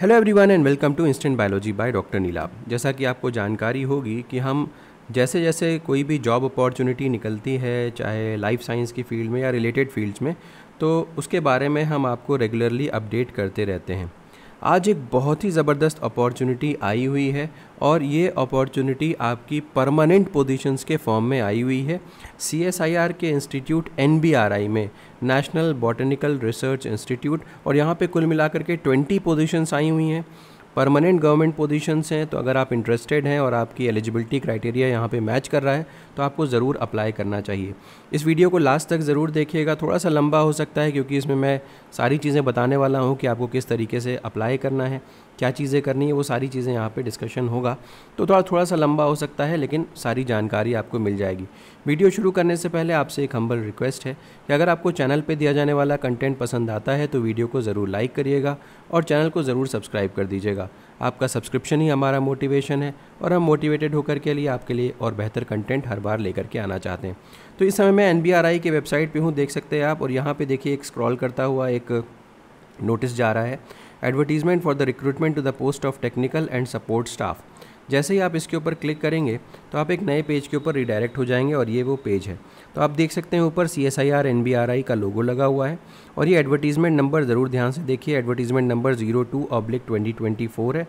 Hello everyone and welcome to instant biology by doctor Nilab जैसा कि आपको जानकारी होगी कि हम जैसे जैसे कोई भी जॉब अपॉर्चुनिटी निकलती है चाहे लाइफ साइंस की फील्ड में या रिलेटेड फील्ड्स में तो उसके बारे में हम आपको रेगुलरली अपडेट करते रहते हैं आज एक बहुत ही ज़बरदस्त अपॉर्चुनिटी आई हुई है और ये अपॉर्चुनिटी आपकी परमानेंट पोजीशंस के फॉर्म में आई हुई है सी के इंस्टीट्यूट एन में नेशनल बॉटनिकल रिसर्च इंस्टीट्यूट और यहाँ पे कुल मिलाकर के 20 पोजीशंस आई हुई हैं परमानेंट गवर्नमेंट पोजीशंस हैं तो अगर आप इंटरेस्टेड हैं और आपकी एलिजिबिलिटी क्राइटेरिया यहाँ पे मैच कर रहा है तो आपको ज़रूर अप्लाई करना चाहिए इस वीडियो को लास्ट तक ज़रूर देखिएगा थोड़ा सा लंबा हो सकता है क्योंकि इसमें मैं सारी चीज़ें बताने वाला हूँ कि आपको किस तरीके से अप्लाई करना है क्या चीज़ें करनी है वो सारी चीज़ें यहाँ पे डिस्कशन होगा तो थोड़ा थोड़ा सा लंबा हो सकता है लेकिन सारी जानकारी आपको मिल जाएगी वीडियो शुरू करने से पहले आपसे एक हम्बल रिक्वेस्ट है कि अगर आपको चैनल पे दिया जाने वाला कंटेंट पसंद आता है तो वीडियो को ज़रूर लाइक करिएगा और चैनल को ज़रूर सब्सक्राइब कर दीजिएगा आपका सब्सक्रिप्शन ही हमारा मोटिवेशन है और हम मोटिवेटेड होकर के लिए आपके लिए और बेहतर कंटेंट हर बार लेकर के आना चाहते हैं तो इस समय मैं एन की वेबसाइट पर हूँ देख सकते हैं आप और यहाँ पर देखिए एक स्क्रॉल करता हुआ एक नोटिस जा रहा है advertisement for the recruitment to the post of technical and support staff जैसे ही आप इसके ऊपर क्लिक करेंगे तो आप एक नए पेज के ऊपर रिडायरेक्ट हो जाएंगे और ये वो पेज है तो आप देख सकते हैं ऊपर C S I R N B R I का लोगो लगा हुआ है और ये एडवर्टीज़मेंट नंबर ज़रूर ध्यान से देखिए advertisement number zero two oblique twenty twenty four है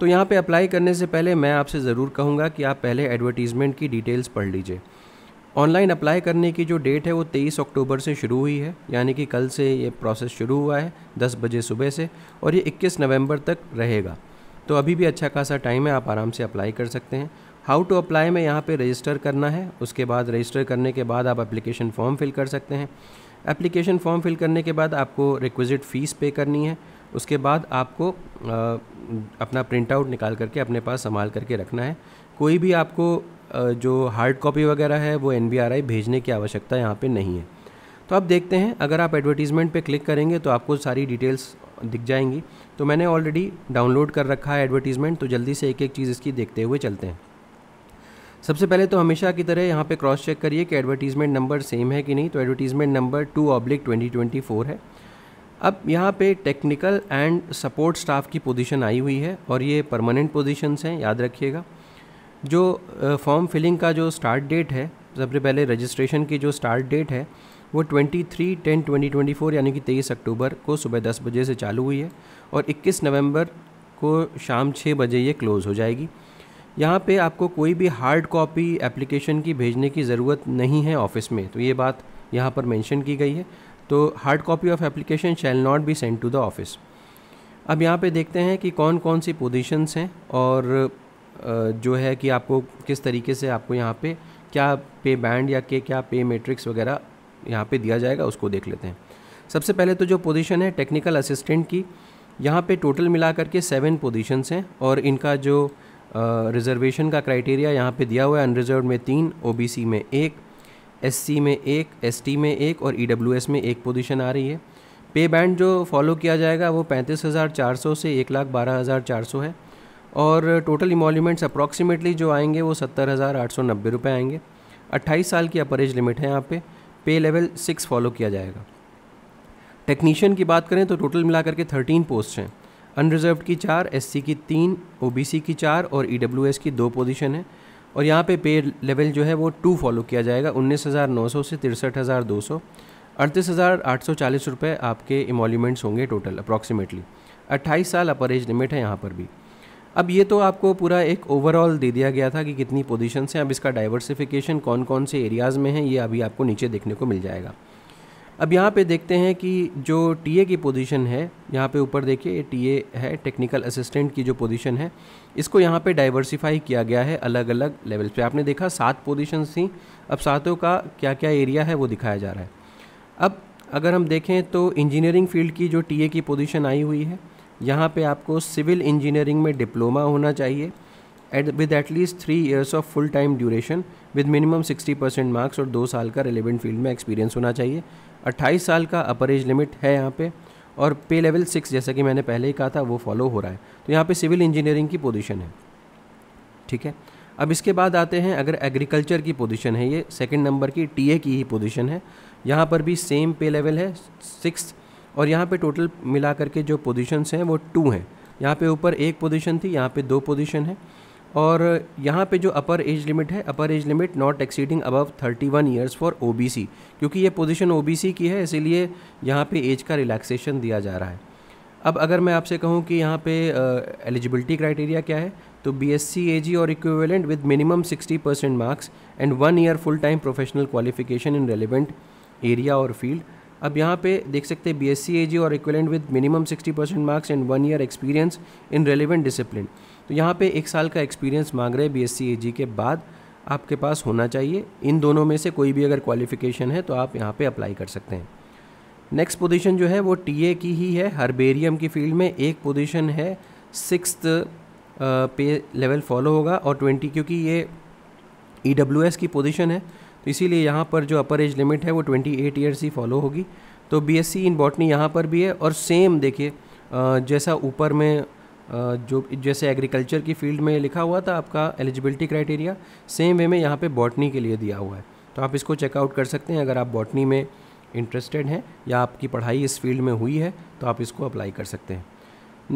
तो यहाँ पे अप्लाई करने से पहले मैं आपसे ज़रूर कहूँगा कि आप पहले एडवर्टीज़मेंट की डिटेल्स पढ़ लीजिए ऑनलाइन अप्लाई करने की जो डेट है वो 23 अक्टूबर से शुरू हुई है यानी कि कल से ये प्रोसेस शुरू हुआ है 10 बजे सुबह से और ये 21 नवंबर तक रहेगा तो अभी भी अच्छा खासा टाइम है आप आराम से अप्लाई कर सकते हैं हाउ टू अप्लाई में यहाँ पे रजिस्टर करना है उसके बाद रजिस्टर करने के बाद आप एप्लीकेशन फॉर्म फिल कर सकते हैं एप्लीकेशन फॉर्म फिल करने के बाद आपको रिक्विज़िट फ़ीस पे करनी है उसके बाद आपको आ, अपना प्रिंट आउट निकाल करके अपने पास संभाल करके रखना है कोई भी आपको आ, जो हार्ड कॉपी वगैरह है वो एन भेजने की आवश्यकता यहाँ पर नहीं है तो आप देखते हैं अगर आप एडवर्टीज़मेंट पे क्लिक करेंगे तो आपको सारी डिटेल्स दिख जाएंगी तो मैंने ऑलरेडी डाउनलोड कर रखा है एडवर्टीज़मेंट तो जल्दी से एक एक चीज़ इसकी देखते हुए चलते हैं सबसे पहले तो हमेशा की तरह यहाँ पे क्रॉस चेक करिए कि एडवर्टीज़मेंट नंबर सेम है कि नहीं तो advertisement number two oblique twenty twenty four है अब यहाँ पे टेक्निकल एंड सपोर्ट स्टाफ की पोजीशन आई हुई है और ये परमानेंट पोजीशंस हैं याद रखिएगा जो फॉर्म फिलिंग का जो स्टार्ट डेट है सबसे पहले रजिस्ट्रेशन की जो स्टार्ट डेट है वो 23 10 2024 यानी कि 23 अक्टूबर को सुबह 10 बजे से चालू हुई है और 21 नवंबर को शाम 6 बजे ये क्लोज़ हो जाएगी यहाँ पे आपको कोई भी हार्ड कॉपी एप्लीकेशन की भेजने की ज़रूरत नहीं है ऑफिस में तो ये बात यहाँ पर मेंशन की गई है तो hard copy of application shall not be send to the office अब यहाँ पे देखते हैं कि कौन कौन सी पोजीशंस हैं और जो है कि आपको किस तरीके से आपको यहाँ पे क्या पे बैंड या के क्या पे मैट्रिक्स वगैरह यहाँ पे दिया जाएगा उसको देख लेते हैं सबसे पहले तो जो पोजीशन है टेक्निकल असिस्टेंट की यहाँ पे टोटल मिला करके सेवन पोजीशंस हैं और इनका जो रिजर्वेशन का क्राइटेरिया यहाँ पे दिया हुआ है अनरिजर्व में तीन ओ में एक एस में एक एस में एक और ई e में एक पोजिशन आ रही है पे बैंड जो फॉलो किया जाएगा वो पैंतीस हज़ार चार सौ से एक लाख बारह हज़ार चार सौ है और टोटल इमोल्यूमेंट्स अप्रॉक्सीमेटली जो आएंगे वो सत्तर हज़ार आठ सौ नब्बे रुपये आएंगे अट्ठाईस साल की अपरेज लिमिट है यहाँ पे पे लेवल सिक्स फॉलो किया जाएगा टेक्नीशियन की बात करें तो टोटल मिला करके थर्टीन पोस्ट हैं अनरिजर्व की चार एस की तीन ओ की चार और ई e की दो पोजीशन है और यहाँ पे पे लेवल जो है वो टू फॉलो किया जाएगा उन्नीस हज़ार नौ सौ से तिरसठ हज़ार दो सौ अड़तीस हज़ार आठ सौ चालीस रुपये आपके इमोलीमेंट्स होंगे टोटल अप्रॉक्सीमेटली अट्ठाईस साल अपर एज लिमिट है यहाँ पर भी अब ये तो आपको पूरा एक ओवरऑल दे दिया गया था कि कितनी पोजिशन हैं अब इसका डाइवर्सिफिकेशन कौन कौन से एरियाज़ में है ये अभी आपको नीचे देखने को मिल जाएगा अब यहाँ पे देखते हैं कि जो ए की पोजीशन है यहाँ पे ऊपर देखिए ए है टेक्निकल असिस्टेंट की जो पोजीशन है इसको यहाँ पे डाइवर्सिफाई किया गया है अलग अलग लेवल्स पे आपने देखा सात पोजीशन थी अब सातों का क्या क्या एरिया है वो दिखाया जा रहा है अब अगर हम देखें तो इंजीनियरिंग फील्ड की जो ए की पोजिशन आई हुई है यहाँ पे आपको सिविल इंजीनियरिंग में डिप्लोमा होना चाहिए at with at least three years of full time duration with minimum sixty percent marks और दो साल का रिलेवेंट फील्ड में एक्सपीरियंस होना चाहिए अट्ठाईस साल का अपर एज लिमिट है यहाँ पे और पे लेवल सिक्स जैसा कि मैंने पहले ही कहा था वो फॉलो हो रहा है तो यहाँ पे सिविल इंजीनियरिंग की पोजीशन है ठीक है अब इसके बाद आते हैं अगर एग्रीकल्चर की पोजीशन है ये सेकंड नंबर की टीए की ही पोजीशन है यहाँ पर भी सेम पे लेवल है सिक्स और यहाँ पे टोटल मिला करके जो पोजीशंस हैं वो टू हैं यहाँ पे ऊपर एक पोजीशन थी यहाँ पे दो पोजीशन है और यहाँ पे जो अपर एज लिमिट है upper age limit not exceeding above 31 one years for O क्योंकि ये पोजीशन ओ की है इसीलिए यहाँ पे एज का रिलैक्सेशन दिया जा रहा है अब अगर मैं आपसे कहूँ कि यहाँ पे एलिजिबिलिटी क्राइटेरिया क्या है तो B S C A G और equivalent with minimum sixty percent marks and one year full time professional qualification in relevant area और फील्ड अब यहाँ पे देख सकते हैं B S C A G और equivalent with minimum 60 percent marks and one year experience in relevant discipline तो यहाँ पे एक साल का एक्सपीरियंस मांग रहे हैं बी एस सी ए जी के बाद आपके पास होना चाहिए इन दोनों में से कोई भी अगर क्वालिफिकेशन है तो आप यहाँ पे अप्लाई कर सकते हैं नेक्स्ट पोजीशन जो है वो टीए की ही है हर्बेरियम की फील्ड में एक पोजीशन है सिक्स uh, पे लेवल फॉलो होगा और ट्वेंटी क्योंकि ये ई e की पोजिशन है तो इसीलिए यहाँ पर जो अपर एज लिमिट है वो ट्वेंटी एट ईयर्स ही फॉलो होगी तो B S C in botany यहाँ पर भी है और सेम देखिए जैसा ऊपर में जो जैसे एग्रीकल्चर की फील्ड में लिखा हुआ था आपका एलिजिबिलिटी क्राइटेरिया सेम वे में यहाँ पर बॉटनी के लिए दिया हुआ है तो आप इसको चेकआउट कर सकते हैं अगर आप बॉटनी में इंटरेस्टेड हैं या आपकी पढ़ाई इस फील्ड में हुई है तो आप इसको अप्लाई कर सकते हैं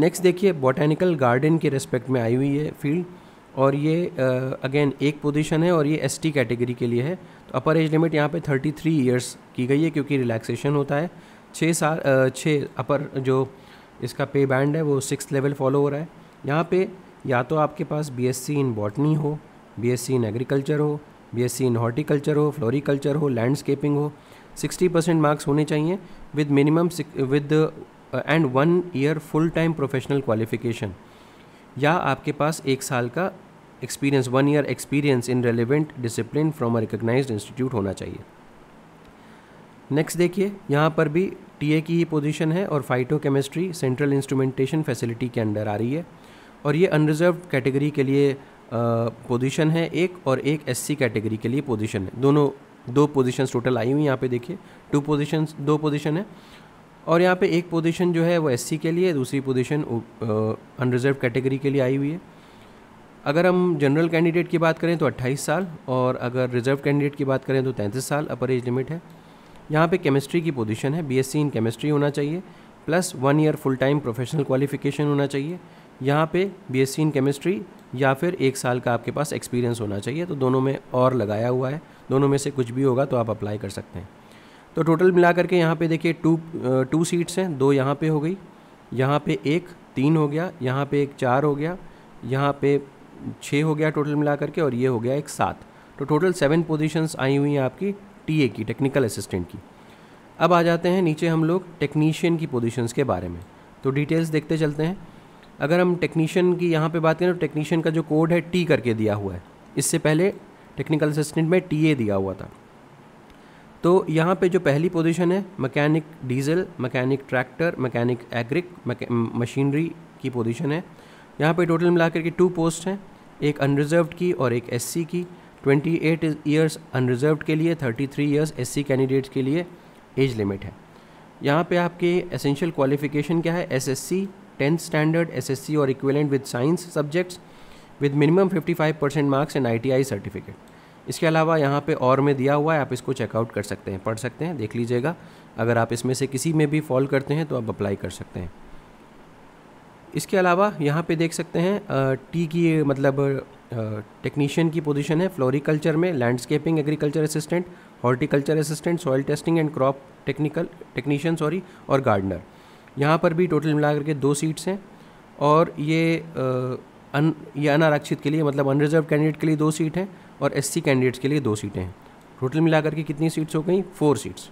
नेक्स्ट देखिए बॉटेनिकल गार्डन के रेस्पेक्ट में आई हुई है फील्ड और ये अगेन एक पोजीशन है और ये एसटी कैटेगरी के लिए है तो अपर एज लिमिट यहाँ पे 33 इयर्स की गई है क्योंकि रिलैक्सेशन होता है छः साल छः अपर जो इसका पे बैंड है वो सिक्स लेवल फॉलो हो रहा है यहाँ पे या तो आपके पास बीएससी इन बॉटनी हो बीएससी इन एग्रीकल्चर हो बीएससी इन हॉर्टिकल्चर हो फ्लोरिकल्चर हो लैंडस्केपिंग हो 60 परसेंट मार्क्स होने चाहिए with minimum with and one year full time professional qualification या आपके पास एक साल का experience one year experience in relevant discipline from a recognise institute होना चाहिए नेक्स्ट देखिए यहाँ पर भी टीए की ही पोजीशन है और phyto chemistry central instrumentation facility के अंडर आ रही है और ये अनरिजर्व कैटेगरी के लिए पोजीशन है एक और एक एससी कैटेगरी के लिए पोजीशन है दोनों दो पोजीशंस टोटल आई हुई यहाँ पे देखिए टू पोजीशंस दो पोजीशन है और यहाँ पे एक पोजीशन जो है वो एस के लिए दूसरी पोजीशन अनरिजर्व कैटेगरी के लिए आई हुई है अगर हम जनरल कैंडिडेट की बात करें तो 28 साल और अगर रिजर्व कैंडिडेट की बात करें तो 33 साल अपर एज लिमिट है यहाँ पे केमिस्ट्री की पोजीशन है बीएससी इन केमिस्ट्री होना चाहिए plus one year full time professional qualification होना चाहिए यहाँ पे बीएससी इन केमिस्ट्री या फिर एक साल का आपके पास एक्सपीरियंस होना चाहिए तो दोनों में और लगाया हुआ है दोनों में से कुछ भी होगा तो आप अप्लाई कर सकते हैं तो टोटल मिला करके यहाँ पे देखिए टू टू सीट्स हैं दो यहाँ पे हो गई यहाँ पे एक तीन हो गया यहाँ पे एक चार हो गया यहाँ पे छः हो गया टोटल मिला करके और ये हो गया एक सात तो टोटल सेवन पोजीशंस आई हुई हैं आपकी टीए की टेक्निकल असिस्टेंट की अब आ जाते हैं नीचे हम लोग टेक्नीशियन की पोजीशंस के बारे में तो डिटेल्स देखते चलते हैं अगर हम टेक्नीशियन की यहाँ पे बात करें तो टेक्नीशियन का जो कोड है टी करके दिया हुआ है इससे पहले टेक्निकल असिस्टेंट में टी दिया हुआ था तो यहाँ पे जो पहली पोजीशन है mechanic diesel mechanic tractor mechanic agric machinery की पोजीशन है यहाँ पे टोटल मिला करके टू पोस्ट हैं एक अनरिजर्व की और एक एस की 28 ईयर्स अनरिजर्व के लिए 33 ईयर्स एस कैंडिडेट्स के लिए एज लिमिट है यहाँ पे आपके एसेंशियल क्वालिफिकेशन क्या है S S C tenth standard S S C और equivalent with science subjects with minimum 55 percent marks and I T I certificate इसके अलावा यहाँ पे और में दिया हुआ है आप इसको चेकआउट कर सकते हैं पढ़ सकते हैं देख लीजिएगा अगर आप इसमें से किसी में भी फॉल करते हैं तो आप अप्लाई कर सकते हैं इसके अलावा यहाँ पे देख सकते हैं टी की मतलब टेक्नीशियन की पोजीशन है फ्लोरिकल्चर में landscaping agriculture assistant horticulture assistant soil testing and crop technical technician sorry और गार्डनर यहाँ पर भी टोटल मिला करके दो सीट्स हैं और ये अन ये अनारक्षित के लिए मतलब अनरिजर्व कैंडिडेट के लिए दो सीट हैं और एससी कैंडिडेट्स के लिए दो सीटें हैं टोटल मिला करके कितनी सीट्स हो गई फोर सीट्स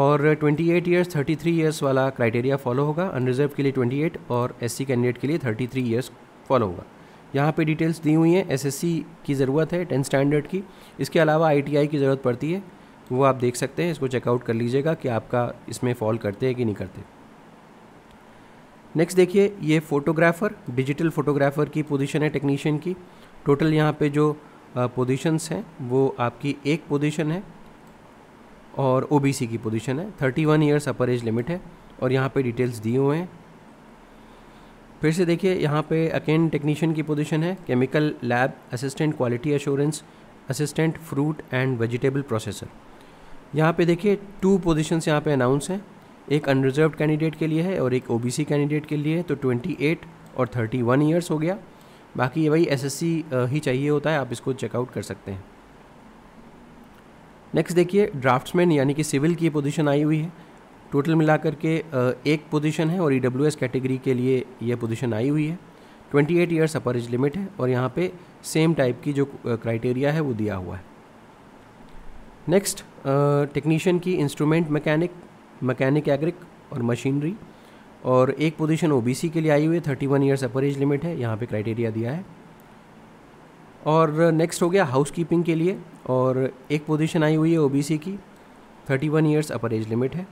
और 28 इयर्स 33 इयर्स वाला क्राइटेरिया फॉलो होगा अनरिजर्व के लिए 28 और एस कैंडिडेट के लिए 33 इयर्स फॉलो होगा यहाँ पे डिटेल्स दी हुई हैं एसएससी की ज़रूरत है टेंथ स्टैंडर्ड की इसके अलावा आईटीआई की ज़रूरत पड़ती है वो आप देख सकते हैं इसको चेकआउट कर लीजिएगा कि आपका इसमें फॉल करते हैं कि नहीं करते नेक्स्ट देखिए ये फ़ोटोग्राफ़र डिजिटल फ़ोटोग्राफ़र की पोजीशन है टेक्नीशियन की टोटल यहाँ पे जो पोजीशंस हैं वो आपकी एक पोजीशन है और ओ की पोजीशन है thirty one years upper age limit है और यहाँ पे डिटेल्स दिए हुए हैं फिर से देखिए यहाँ पे अकेन टेक्नीशियन की पोजीशन है chemical lab assistant quality assurance assistant fruit and vegetable processor यहाँ पे देखिए टू पोजीशंस यहाँ पे अनाउंस हैं एक अनरिजर्व कैंडिडेट के लिए है और एक ओबीसी कैंडिडेट के लिए है तो 28 और 31 ईयर्स हो गया बाकी ये वही एसएससी ही चाहिए होता है आप इसको चेकआउट कर सकते हैं नेक्स्ट देखिए ड्राफ्ट्समैन यानी कि सिविल की पोजीशन आई हुई है टोटल मिलाकर के एक पोजीशन है और ई e कैटेगरी के लिए यह पोजीशन आई हुई है 28 ईयर्स अपर एज लिमिट है और यहाँ पे सेम टाइप की जो क्राइटेरिया है वो दिया हुआ है नेक्स्ट टेक्नीशियन की इंस्ट्रूमेंट मैकेनिक मैकेनिक एग्रिक और मशीनरी और एक पोजीशन ओबीसी के लिए आई हुई है thirty one years upper age limit है यहाँ पे क्राइटेरिया दिया है और नेक्स्ट हो गया हाउस कीपिंग के लिए और एक पोजीशन आई हुई है ओबीसी की thirty one years upper age limit है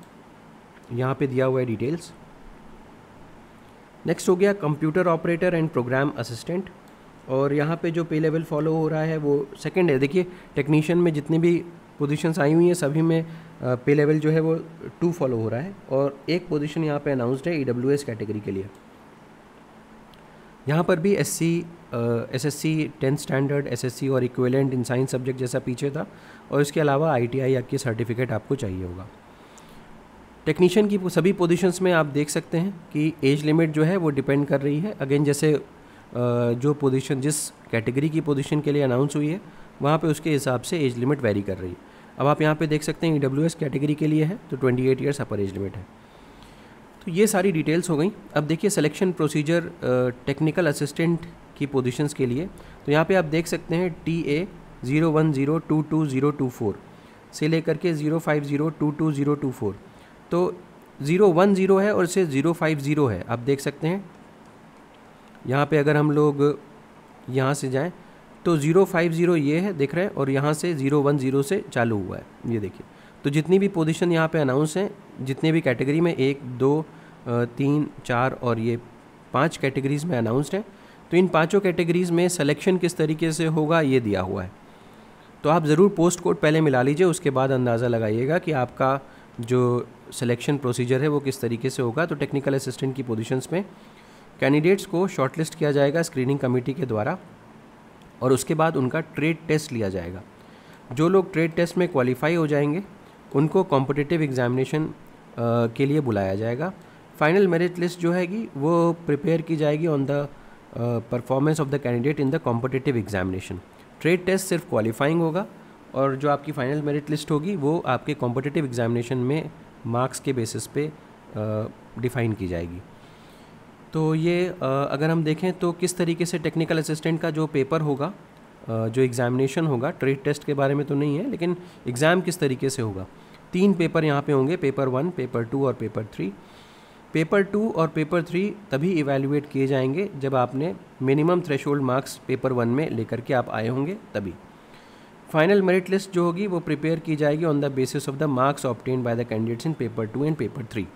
यहाँ पे दिया हुआ है डिटेल्स नेक्स्ट हो गया computer operator and programme assistant और यहाँ पे जो पे लेवल फॉलो हो रहा है वो सेकंड है देखिए टेक्नीशियन में जितनी भी पोजीशंस आई हुई हैं सभी में पे लेवल जो है वो टू फॉलो हो रहा है और एक पोजीशन यहाँ पे अनाउंसड है ई e कैटेगरी के लिए यहाँ पर भी S S S C tenth standard S S C और इक्वेलेंट इन साइंस सब्जेक्ट जैसा पीछे था और इसके अलावा आई टी आई आपकी सर्टिफिकेट आपको चाहिए होगा टेक्नीशियन की सभी पोजीशंस में आप देख सकते हैं कि एज लिमिट जो है वो डिपेंड कर रही है अगेन जैसे जो पोजीशन जिस कैटेगरी की पोजीशन के लिए अनाउंस हुई है वहाँ पे उसके हिसाब से एज लिमिट वेरी कर रही है अब आप यहाँ पे देख सकते हैं ई डब्ल्यू एस कैटेगरी के लिए है तो twenty eight years upper age limit है तो ये सारी डिटेल्स हो गई अब देखिए सिलेक्शन प्रोसीजर टेक्निकल असिस्टेंट की पोजीशंस के लिए तो यहाँ पे आप देख सकते हैं T A zero one zero two two zero two four से लेकर के zero five zero two two zero two four तो ज़ीरो वन ज़ीरो है और इसे ज़ीरो फाइव ज़ीरो है आप देख सकते हैं यहाँ पे अगर हम लोग यहाँ से जाएं तो ज़ीरो फाइव ज़ीरो ये है देख रहे हैं और यहाँ से ज़ीरो वन ज़ीरो से चालू हुआ है ये देखिए तो जितनी भी पोजीशन यहाँ पे अनाउंस हैं जितने भी कैटेगरी में एक दो तीन चार और ये पांच कैटेगरीज में अनाउंसड हैं तो इन पांचों कैटेगरीज़ में सिलेक्शन किस तरीके से होगा ये दिया हुआ है तो आप ज़रूर पोस्ट कोड पहले मिला लीजिए उसके बाद अंदाज़ा लगाइएगा कि आपका जो सिलेक्शन प्रोसीजर है वो किस तरीके से होगा तो टेक्निकल असिस्टेंट की पोजीशंस में कैंडिडेट्स को शॉर्टलिस्ट किया जाएगा स्क्रीनिंग कमेटी के द्वारा और उसके बाद उनका ट्रेड टेस्ट लिया जाएगा जो लोग ट्रेड टेस्ट में क्वालिफाई हो जाएंगे उनको कॉम्पिटिटिव एग्जामिनेशन के लिए बुलाया जाएगा फाइनल मेरिट लिस्ट जो हैगी वो प्रिपेयर की जाएगी on the performance of the candidate in the competitive examination trade test सिर्फ क्वालिफाइंग होगा और जो आपकी फाइनल मेरिट लिस्ट होगी वो आपके कॉम्पिटिटिव एग्जामिनेशन में मार्क्स के बेसिस पे डिफ़ाइन की जाएगी तो ये अगर हम देखें तो किस तरीके से टेक्निकल असिस्टेंट का जो पेपर होगा जो एग्ज़ामिनेशन होगा ट्रेड टेस्ट के बारे में तो नहीं है लेकिन एग्ज़ाम किस तरीके से होगा तीन पेपर यहाँ पे होंगे पेपर वन पेपर टू और पेपर थ्री पेपर टू और पेपर थ्री तभी इवेल्युएट किए जाएंगे जब आपने minimum thresh marks paper one में लेकर के आप आए होंगे तभी फाइनल मेरिट लिस्ट जो होगी वो प्रिपेयर की जाएगी on the basis of the marks obtained by the candidates in paper two and paper three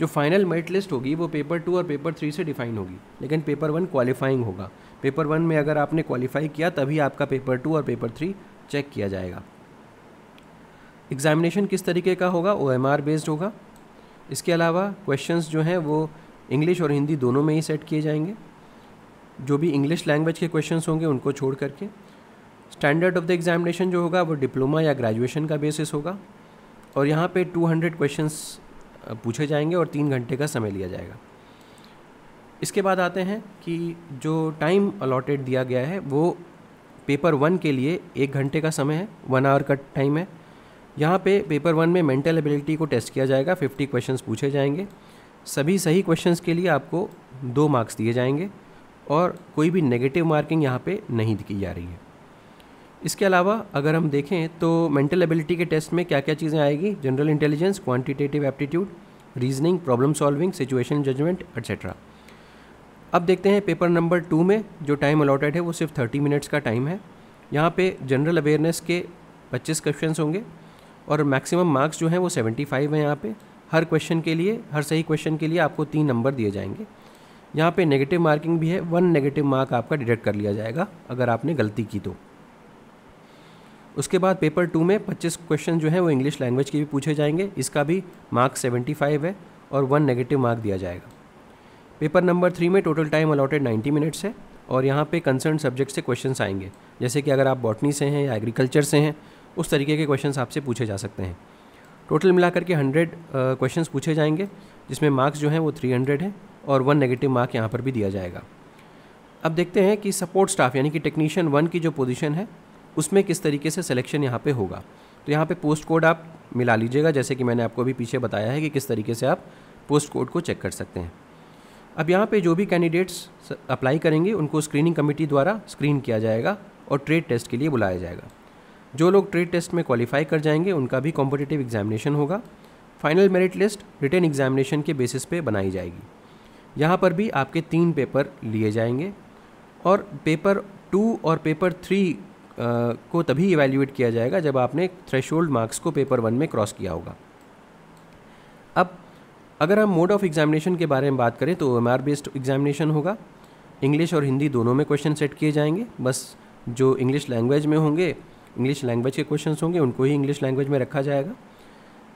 जो फाइनल मेरिट लिस्ट होगी वो पेपर टू और पेपर थ्री से डिफाइन होगी लेकिन पेपर वन क्वालिफाइंग होगा पेपर वन में अगर आपने क्वालिफाई किया तभी आपका पेपर टू और पेपर थ्री चेक किया जाएगा एग्जामिनेशन किस तरीके का होगा ओ बेस्ड होगा इसके अलावा क्वेश्चंस जो हैं वो इंग्लिश और हिंदी दोनों में ही सेट किए जाएंगे जो भी इंग्लिश लैंग्वेज के क्वेश्चंस होंगे उनको छोड़ करके स्टैंडर्ड ऑफ द एग्जामिनेशन जो होगा वो डिप्लोमा या ग्रेजुएशन का बेसिस होगा और यहाँ पे 200 क्वेश्चन पूछे जाएंगे और तीन घंटे का समय लिया जाएगा इसके बाद आते हैं कि जो टाइम अलॉटेड दिया गया है वो पेपर वन के लिए एक घंटे का समय है वन आवर का टाइम है यहाँ पे पेपर वन में मेंटल एबिलिटी को टेस्ट किया जाएगा 50 क्वेश्चंस पूछे जाएंगे सभी सही क्वेश्चंस के लिए आपको दो मार्क्स दिए जाएंगे और कोई भी नेगेटिव मार्किंग यहाँ पे नहीं की जा रही है इसके अलावा अगर हम देखें तो मेंटल एबिलिटी के टेस्ट में क्या क्या चीज़ें आएगी general intelligence quantitative aptitude reasoning problem solving situation judgement etcetera अब देखते हैं पेपर नंबर टू में जो टाइम अलॉटेड है वो सिर्फ थर्टी मिनट्स का टाइम है यहाँ पे जनरल अवेयरनेस के पच्चीस क्वेश्चंस होंगे और मैक्सिमम मार्क्स जो हैं वो 75 हैं यहाँ पर हर क्वेश्चन के लिए हर सही क्वेश्चन के लिए आपको तीन नंबर दिए जाएंगे यहाँ पे नेगेटिव मार्किंग भी है वन नेगेटिव मार्क आपका डिडक्ट कर लिया जाएगा अगर आपने गलती की तो उसके बाद पेपर टू में पच्चीस क्वेश्चन जो हैं वो इंग्लिश लैंग्वेज के भी पूछे जाएंगे इसका भी मार्क सेवेंटी फाइव है और वन नेगेटिव मार्क दिया जाएगा पेपर नंबर थ्री में total time allotted ninety minutes है और यहाँ पे कंसर्न सब्जेक्ट से क्वेश्चंस आएंगे जैसे कि अगर आप बॉटनी से हैं या एग्रीकल्चर से हैं उस तरीके के क्वेश्चन आपसे पूछे जा सकते हैं टोटल मिला करके हंड्रेड क्वेश्चन पूछे जाएंगे जिसमें मार्क्स जो हैं वो थ्री हंड्रेड हैं और वन नेगेटिव मार्क यहाँ पर भी दिया जाएगा अब देखते हैं कि सपोर्ट स्टाफ यानी कि टेक्नीशियन वन की जो पोजीशन है उसमें किस तरीके से सिलेक्शन यहाँ पे होगा तो यहाँ पे पोस्ट कोड आप मिला लीजिएगा जैसे कि मैंने आपको अभी पीछे बताया है कि किस तरीके से आप पोस्ट कोड को चेक कर सकते हैं अब यहाँ पे जो भी कैंडिडेट्स अप्लाई करेंगे उनको स्क्रीनिंग कमेटी द्वारा स्क्रीन किया जाएगा और ट्रेड टेस्ट के लिए बुलाया जाएगा जो लोग ट्रेड टेस्ट में क्वालिफाई कर जाएंगे उनका भी कॉम्पिटिटिव एग्जामिनेशन होगा final merit list written examination के बेसिस पे बनाई जाएगी यहाँ पर भी आपके तीन पेपर लिए जाएंगे और पेपर टू और पेपर थ्री को तभी इवेल्यूएट किया जाएगा जब आपने थ्रेश मार्क्स को पेपर वन में क्रॉस किया होगा अब अगर हम मोड ऑफ एग्जामिनेशन के बारे में बात करें तो एम बेस्ड एग्जामिनेशन होगा इंग्लिश और हिंदी दोनों में क्वेश्चन सेट किए जाएंगे बस जो इंग्लिश लैंग्वेज में होंगे इंग्लिश लैंग्वेज के क्वेश्चन होंगे उनको ही इंग्लिश लैंग्वेज में रखा जाएगा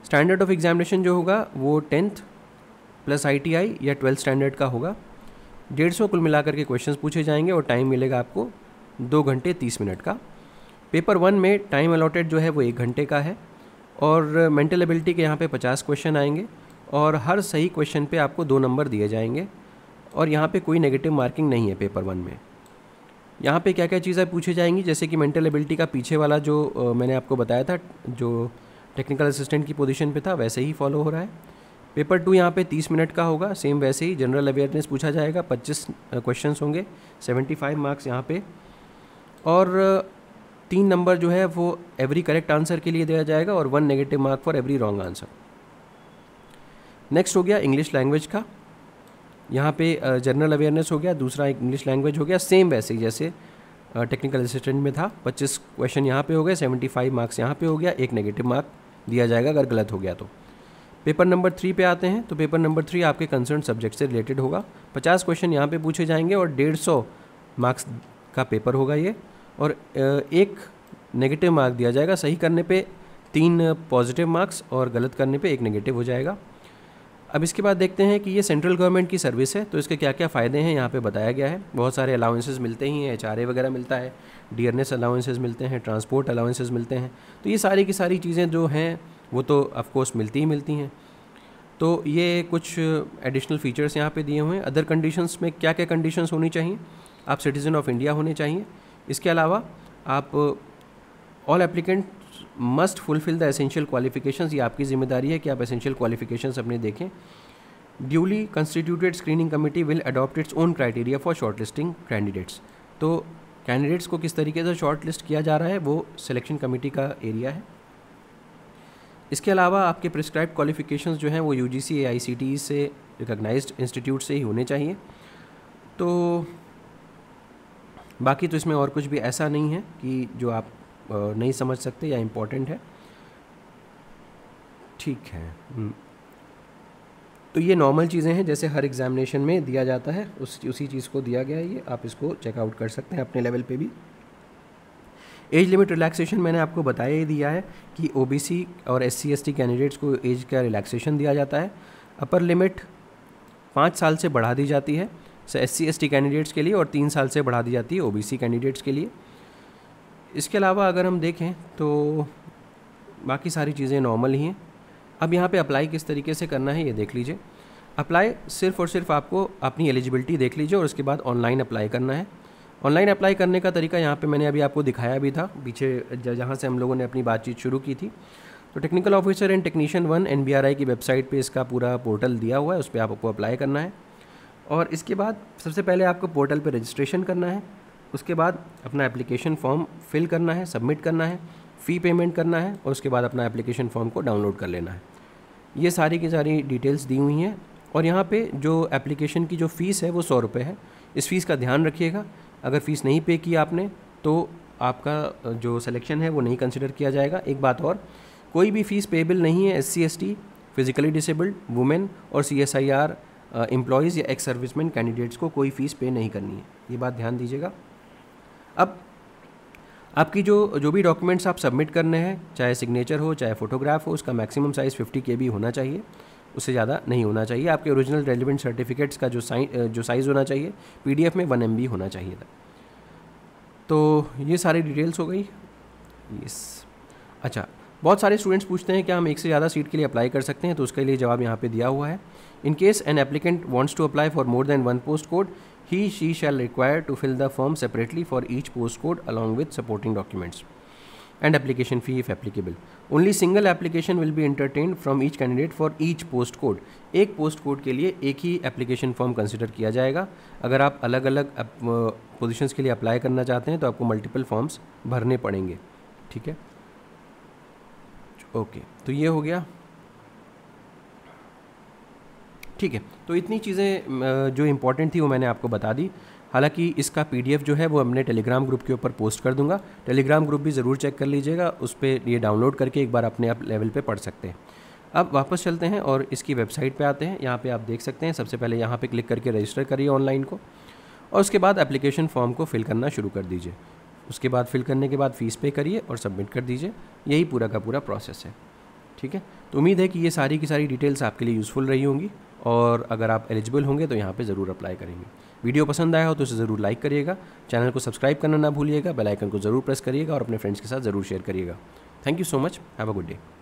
स्टैंडर्ड ऑफ एग्जामिनेशन जो होगा वो टेंथ प्लस आई या ट्वेल्थ स्टैंडर्ड का होगा डेढ़ सौ कुल मिलाकर के क्वेश्चन पूछे जाएंगे और टाइम मिलेगा आपको दो घंटे तीस मिनट का पेपर वन में टाइम अलॉटेड जो है वो एक घंटे का है और मेंटल एबिलिटी के यहाँ पे पचास क्वेश्चन आएंगे और हर सही क्वेश्चन पे आपको दो नंबर दिए जाएंगे और यहाँ पे कोई नेगेटिव मार्किंग नहीं है पेपर वन में यहाँ पे क्या क्या चीज़ें पूछी जाएंगी जैसे कि मेंटल एबिलिटी का पीछे वाला जो आ, मैंने आपको बताया था जो टेक्निकल असिस्टेंट की पोजीशन पे था वैसे ही फॉलो हो रहा है पेपर टू यहाँ पे तीस मिनट का होगा सेम वैसे ही जनरल अवेयरनेस पूछा जाएगा पच्चीस क्वेश्चन होंगे सेवेंटी फाइव मार्क्स यहाँ पे और तीन नंबर जो है वो एवरी करेक्ट आंसर के लिए दिया जाएगा और one negative mark for every wrong answer next हो गया इंग्लिश लैंग्वेज का यहाँ पे जनरल अवेयरनेस हो गया दूसरा इंग्लिश लैंग्वेज हो गया सेम वैसे ही जैसे टेक्निकल असिस्टेंट में था पच्चीस क्वेश्चन यहाँ पे हो गए सेवेंटी फाइव मार्क्स यहाँ पे हो गया एक नेगेटिव मार्क दिया जाएगा अगर गलत हो गया तो पेपर नंबर थ्री पे आते हैं तो पेपर नंबर थ्री आपके कंसर्न सब्जेक्ट से रिलेटेड होगा पचास क्वेश्चन यहाँ पर पूछे जाएंगे और डेढ़ सौ मार्क्स का पेपर होगा ये और एक नेगेटिव मार्क दिया जाएगा सही करने पर तीन पॉजिटिव मार्क्स और गलत करने पर एक नेगेटिव हो जाएगा अब इसके बाद देखते हैं कि ये सेंट्रल गवर्नमेंट की सर्विस है तो इसके क्या क्या फ़ायदे हैं यहाँ पे बताया गया है बहुत सारे अलाउंसेज मिलते ही हैं एच वगैरह मिलता है डियरनेस अलाउंसेज मिलते हैं ट्रांसपोर्ट अलाउंसेज मिलते हैं तो ये सारी की सारी चीज़ें जो हैं वो तो ऑफकोर्स मिलती ही मिलती हैं तो ये कुछ एडिशनल फ़ीचर्स यहाँ पे दिए हुए हैं अदर कंडीशंस में क्या क्या कंडीशंस होनी चाहिए आप सिटीज़न ऑफ इंडिया होने चाहिए इसके अलावा आप all applicant must fulfil the essential qualifications ये आपकी जिम्मेदारी है कि आप एसेंशियल क्वालिफिकेशंस अपने देखें duly constituted screening committee will adopt its own criteria for shortlisting candidates तो कैंडिडेट्स को किस तरीके से शॉर्ट लिस्ट किया जा रहा है वो सिलेक्शन कमेटी का एरिया है इसके अलावा आपके प्रिस्क्राइब क्वालिफिकेशन जो हैं वो U G C A I C T से रिकगनाइज इंस्टीट्यूट से ही होने चाहिए तो बाकी तो इसमें और कुछ भी ऐसा नहीं है कि जो आप नहीं समझ सकते या इम्पोर्टेंट है ठीक है हम्म। तो ये नॉर्मल चीज़ें हैं जैसे हर एग्जामिनेशन में दिया जाता है उस उसी चीज़ को दिया गया है ये आप इसको चेकआउट कर सकते हैं अपने लेवल पे भी एज लिमिट रिलैक्सेशन मैंने आपको बताया ही दिया है कि ओबीसी और एस सी कैंडिडेट्स को एज का रिलैक्सेशन दिया जाता है अपर लिमिट पाँच साल से बढ़ा दी जाती है एस सी कैंडिडेट्स के लिए और तीन साल से बढ़ा दी जाती है ओ कैंडिडेट्स के लिए इसके अलावा अगर हम देखें तो बाकी सारी चीज़ें नॉर्मल ही हैं अब यहाँ पे अप्लाई किस तरीके से करना है ये देख लीजिए अप्लाई सिर्फ और सिर्फ आपको अपनी एलिजिबिलिटी देख लीजिए और उसके बाद ऑनलाइन अप्लाई करना है ऑनलाइन अप्लाई करने का तरीका यहाँ पे मैंने अभी आपको दिखाया भी था पीछे जहाँ से हम लोगों ने अपनी बातचीत शुरू की थी तो technical officer and technician one N की वेबसाइट पर इसका पूरा पोर्टल दिया हुआ है उस पर आपको अप्लाई करना है और इसके बाद सबसे पहले आपको पोर्टल पर रजिस्ट्रेशन करना है उसके बाद अपना एप्लीकेशन फॉर्म फिल करना है सबमिट करना है फ़ी पेमेंट करना है और उसके बाद अपना एप्लीकेशन फॉर्म को डाउनलोड कर लेना है ये सारी की सारी डिटेल्स दी हुई हैं और यहाँ पे जो एप्लीकेशन की जो फ़ीस है वो सौ रुपये है इस फीस का ध्यान रखिएगा अगर फ़ीस नहीं पे की आपने तो आपका जो सिलेक्शन है वो नहीं कंसिडर किया जाएगा एक बात और कोई भी फ़ीस पेबल नहीं है S C S T physically disabled women और C S I R employees या एक्स सर्विसमैन कैंडिडेट्स को कोई फ़ीस पे नहीं करनी है ये बात ध्यान दीजिएगा अब आपकी जो जो भी डॉक्यूमेंट्स आप सबमिट करने हैं चाहे सिग्नेचर हो चाहे फोटोग्राफ हो उसका maximum size fifty K B होना चाहिए उससे ज़्यादा नहीं होना चाहिए आपके ओरिजिनल रेलिवेंट सर्टिफिकेट्स का जो साइज जो साइज़ होना चाहिए पी में वन एम होना चाहिए था तो ये सारी डिटेल्स हो गई यस अच्छा बहुत सारे स्टूडेंट्स पूछते हैं क्या हम एक से ज़्यादा सीट के लिए अप्लाई कर सकते हैं तो उसके लिए जवाब यहाँ पे दिया हुआ है in case an applicant wants to apply for more than one post code he she shall require to fill the form separately for each post code along with supporting documents and application fee if applicable only single application will be entertain from each candidate for each post code एक post code के लिए एक ही application form consider किया जाएगा अगर आप अलग अलग पोजिशन के लिए अप्लाई करना चाहते हैं तो आपको मल्टीपल फॉर्म्स भरने पड़ेंगे ठीक है ओके तो ये हो गया ठीक है तो इतनी चीज़ें जो इम्पोर्टेंट थी वो मैंने आपको बता दी हालांकि इसका पीडीएफ जो है वो अपने टेलीग्राम ग्रुप के ऊपर पोस्ट कर दूंगा टेलीग्राम ग्रुप भी ज़रूर चेक कर लीजिएगा उस पर ये डाउनलोड करके एक बार अपने आप लेवल पर पढ़ सकते हैं अब वापस चलते हैं और इसकी वेबसाइट पे आते हैं यहाँ पे आप देख सकते हैं सबसे पहले यहाँ पे क्लिक करके रजिस्टर करिए ऑनलाइन को और उसके बाद एप्लीकेशन फॉर्म को फिल करना शुरू कर दीजिए उसके बाद फिल करने के बाद फ़ीस पे करिए और सबमिट कर दीजिए यही पूरा का पूरा प्रोसेस है ठीक है तो उम्मीद है कि ये सारी की सारी डिटेल्स आपके लिए यूज़फुल रही होंगी और अगर आप एलिजिबल होंगे तो यहाँ पे ज़रूर अप्लाई करेंगे वीडियो पसंद आया हो तो इसे ज़रूर लाइक करिएगा चैनल को सब्सक्राइब करना ना भूलिएगा बेल आइकन को ज़रूर प्रेस करिएगा और अपने फ्रेंड्स के साथ ज़रूर शेयर करिएगा thank you so much have a good day